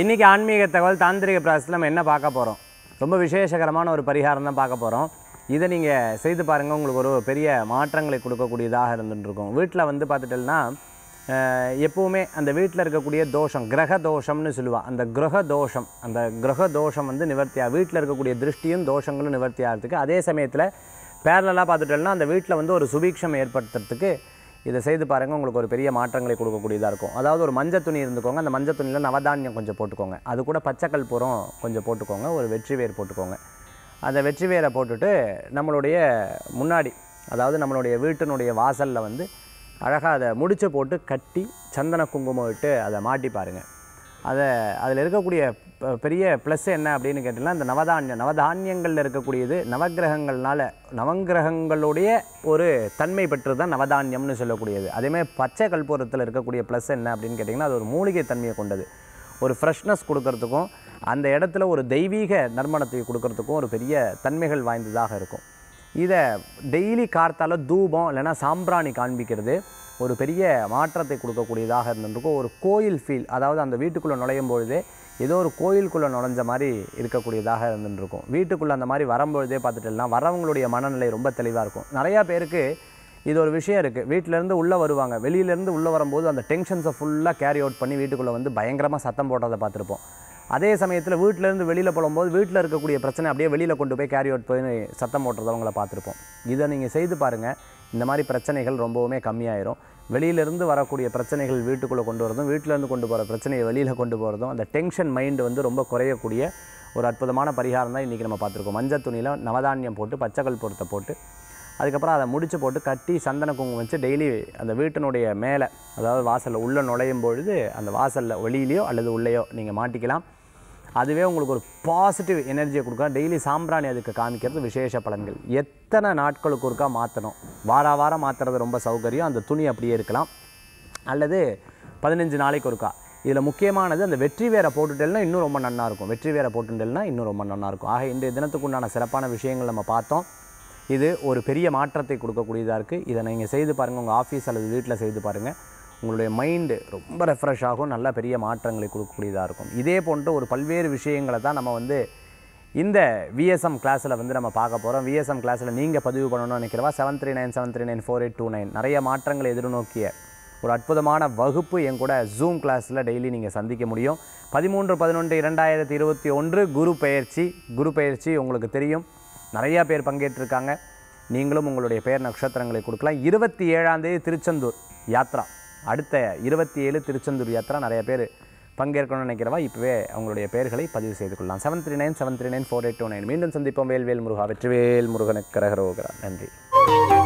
இன்றைக்கி ஆன்மீக தகவல் தாந்திரிக பிராசத்தில் நம்ம என்ன பார்க்க போகிறோம் ரொம்ப விசேஷகரமான ஒரு பரிகாரம் தான் பார்க்க போகிறோம் இதை நீங்கள் செய்து பாருங்கள் உங்களுக்கு ஒரு பெரிய மாற்றங்களை கொடுக்கக்கூடியதாக இருந்துருக்கும் வீட்டில் வந்து பார்த்துட்டோன்னா எப்போவுமே அந்த வீட்டில் இருக்கக்கூடிய தோஷம் கிரக தோஷம்னு சொல்லுவாள் அந்த கிரக தோஷம் அந்த கிரக தோஷம் வந்து நிவர்த்தியாக வீட்டில் இருக்கக்கூடிய திருஷ்டியும் தோஷங்களும் நிவர்த்தி ஆகிறதுக்கு அதே சமயத்தில் பேரலாக பார்த்துட்டோம்னா அந்த வீட்டில் வந்து ஒரு சுபீட்சம் ஏற்படுத்துறதுக்கு இதை செய்து பாருங்கள் உங்களுக்கு ஒரு பெரிய மாற்றங்களை கொடுக்கக்கூடியதாக இருக்கும் அதாவது ஒரு மஞ்சள் துணி இருந்துக்கோங்க அந்த மஞ்சள் துணியில் நவதானியம் கொஞ்சம் போட்டுக்கோங்க அது கூட பச்சைக்கல் பூரம் கொஞ்சம் போட்டுக்கோங்க ஒரு வெற்றி வேர் போட்டுக்கோங்க அந்த வெற்றி வேரை போட்டுட்டு நம்மளுடைய முன்னாடி அதாவது நம்மளுடைய வீட்டினுடைய வாசலில் வந்து அழகாக அதை முடிச்சு போட்டு கட்டி சந்தன குங்குமம் விட்டு அதை மாட்டி பாருங்கள் அதை அதில் இருக்கக்கூடிய பெரிய ப்ளஸ் என்ன அப்படின்னு கேட்டிங்கன்னா இந்த நவதானிய நவதானியங்களில் இருக்கக்கூடியது நவகிரகங்கள்னால் நவங்கிரகங்களுடைய ஒரு தன்மை பெற்று தான் நவதானியம்னு சொல்லக்கூடியது அதேமாதிரி பச்சை கல்பூரத்தில் இருக்கக்கூடிய ப்ளஸ் என்ன அப்படின்னு கேட்டிங்கன்னா அது ஒரு மூலிகை தன்மையை கொண்டது ஒரு ஃப்ரெஷ்னஸ் கொடுக்கறதுக்கும் அந்த இடத்துல ஒரு தெய்வீக நறுமணத்தை கொடுக்கறதுக்கும் ஒரு பெரிய தன்மைகள் வாய்ந்ததாக இருக்கும் இதை டெய்லி கார்த்தால தூபம் இல்லைனா சாம்பிராணி காண்பிக்கிறது ஒரு பெரிய மாற்றத்தை கொடுக்கக்கூடியதாக இருந்திருக்கும் ஒரு கோயில் ஃபீல் அதாவது அந்த வீட்டுக்குள்ளே நுழையும் பொழுதே ஏதோ ஒரு கோயிலுக்குள்ளே நுழைஞ்ச மாதிரி இருக்கக்கூடியதாக இருந்துருக்கும் வீட்டுக்குள்ளே அந்த மாதிரி வரும்பொழுதே பார்த்துட்டுனா வரவங்களுடைய மனநிலை ரொம்ப தெளிவாக இருக்கும் நிறையா பேருக்கு இது ஒரு விஷயம் இருக்குது வீட்டிலேருந்து உள்ளே வருவாங்க வெளியிலேருந்து உள்ளே வரும்போது அந்த டென்ஷன்ஸை ஃபுல்லாக கேரி அவுட் பண்ணி வீட்டுக்குள்ளே வந்து பயங்கரமாக சத்தம் போடுறதை பார்த்துருப்போம் அதே சமயத்தில் வீட்டிலேருந்து வெளியில் போகும்போது வீட்டில் இருக்கக்கூடிய பிரச்சனை அப்படியே வெளியில் கொண்டு போய் கேரி அவுட் போய் சத்தம் போட்டுறதவங்களை பார்த்துருப்போம் இதை நீங்கள் செய்து பாருங்கள் இந்த மாதிரி பிரச்சனைகள் ரொம்பவுமே கம்மியாயிரும் வெளியிலேருந்து வரக்கூடிய பிரச்சனைகள் வீட்டுக்குள்ளே கொண்டு வரதும் வீட்டிலேருந்து கொண்டு போகிற பிரச்சனையை வெளியில் கொண்டு போகிறதும் அந்த டென்ஷன் மைண்டு வந்து ரொம்ப குறையக்கூடிய ஒரு அற்புதமான பரிகாரம் தான் இன்றைக்கி நம்ம பார்த்துருக்கோம் மஞ்சள் துணியில் நவதானியம் போட்டு பச்சைக்கல் பொருத்த போட்டு அதுக்கப்புறம் அதை முடிச்சு போட்டு கட்டி சந்தன குங்குமம் வச்சு டெய்லி அந்த வீட்டினுடைய மேலே அதாவது வாசலில் உள்ளே நுழையும் பொழுது அந்த வாசலில் ஒளியிலையோ அல்லது உள்ளேயோ நீங்கள் மாட்டிக்கலாம் அதுவே உங்களுக்கு ஒரு பாசிட்டிவ் எனர்ஜியை கொடுக்கும் டெய்லி சாம்பிராணி அதுக்கு காமிக்கிறது விசேஷ பலன்கள் எத்தனை நாட்களுக்கு ஒருக்கா மாற்றணும் வார வாரம் மாற்றுறது ரொம்ப சௌகரியம் அந்த துணி அப்படியே இருக்கலாம் அல்லது பதினஞ்சு நாளைக்கு ஒருக்கா இதில் முக்கியமானது அந்த வெற்றி வேரை போட்டுட்டேல்னா இன்னும் ரொம்ப நன்னா இருக்கும் வெற்றி வேரை போட்டுட்டேல்னா இன்னும் ரொம்ப நன்னா இருக்கும் ஆக இன்றைய தினத்துக்கு உண்டான சிறப்பான விஷயங்கள் நம்ம பார்த்தோம் இது ஒரு பெரிய மாற்றத்தை கொடுக்கக்கூடியதாக இருக்குது இதை நீங்கள் செய்து பாருங்கள் உங்கள் ஆஃபீஸ் அல்லது வீட்டில் செய்து பாருங்கள் உங்களுடைய மைண்டு ரொம்ப ரெஃப்ரெஷ் ஆகும் நல்லா பெரிய மாற்றங்களை கொடுக்கக்கூடியதாக இருக்கும் இதே போன்ற ஒரு பல்வேறு விஷயங்களை தான் நம்ம வந்து இந்த விஎஸ்எம் கிளாஸில் வந்து நம்ம பார்க்க போகிறோம் விஎஸ்எம் கிளாஸில் நீங்கள் பதிவு பண்ணணும்னு நினைக்கிறவா seven three nine seven three nine four eight two nine நிறைய மாற்றங்களை எதிர்நோக்கிய ஒரு அற்புதமான வகுப்பு என் கூட ஜூம் கிளாஸில் டெய்லி நீங்கள் சந்திக்க முடியும் பதிமூன்று பதினொன்று இரண்டாயிரத்தி இருபத்தி ஒன்று குரு பயிற்சி குரு பயிற்சி உங்களுக்கு தெரியும் நிறையா பேர் பங்கேற்றிருக்காங்க நீங்களும் உங்களுடைய பெயர் நட்சத்திரங்களை கொடுக்கலாம் இருபத்தி ஏழாந்தேதி திருச்செந்தூர் யாத்ரா அடுத்த இருபத்தி ஏழு திருச்செந்தூர் யாத்ரா நிறைய பேர் பங்கேற்கணும்னு நினைக்கிறவா இப்போவே அவங்களுடைய பெயர்களை பதிவு செய்து கொள்ளலாம் seven three nine seven three nine four eight two nine மீண்டும் சந்திப்போம் வேல்வேல் முருகா வெற்றிவேல் முருகனுக்கு கரகரோகரா நன்றி